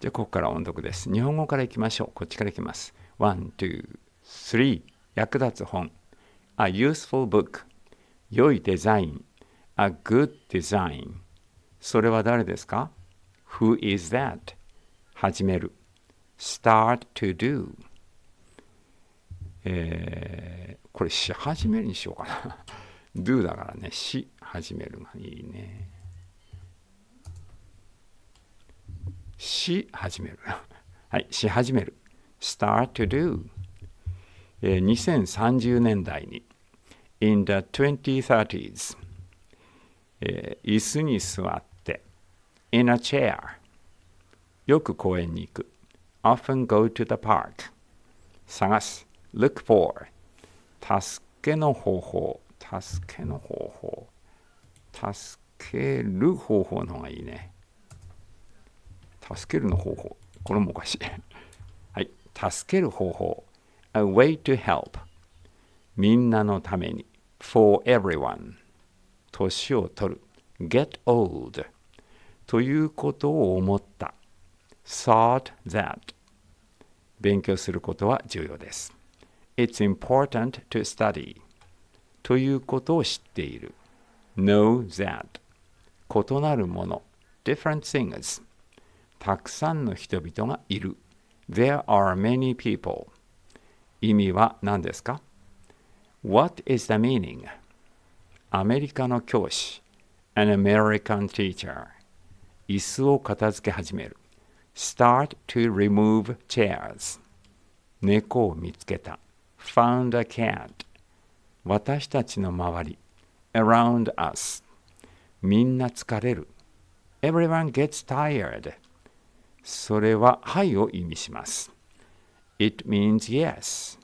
じゃあここから音読です。日本語からいきましょう。こっちからいきます。1、2、3役立つ本 A useful book 良いデザイン A good design それは誰ですか Who is that? 始める Start to do えー、これし始めるにしようかな。do だからね、し始めるがいいね。し始める。はい、し始める。start to do、えー、2030年代に in the 2030s、えー、椅子に座って in a chair よく公園に行く often go to the park 探す look for 助けの方法助けの方法助ける方法の方がいいね助けるの方法。これもおかしい。はい。助ける方法。A way to help. みんなのために。for everyone. 年を取る。get old. ということを思った。thought that. 勉強することは重要です。It's important to study. ということを知っている。Know that. 異なるもの。different things. たくさんの人々がいる。There are many people. 意味は何ですか ?What is the meaning? アメリカの教師 An American teacher 椅子を片付け始める Start to remove chairs 猫を見つけた Found a cat 私たちの周り Around us みんな疲れる Everyone gets tired それははいを意味します。It means yes.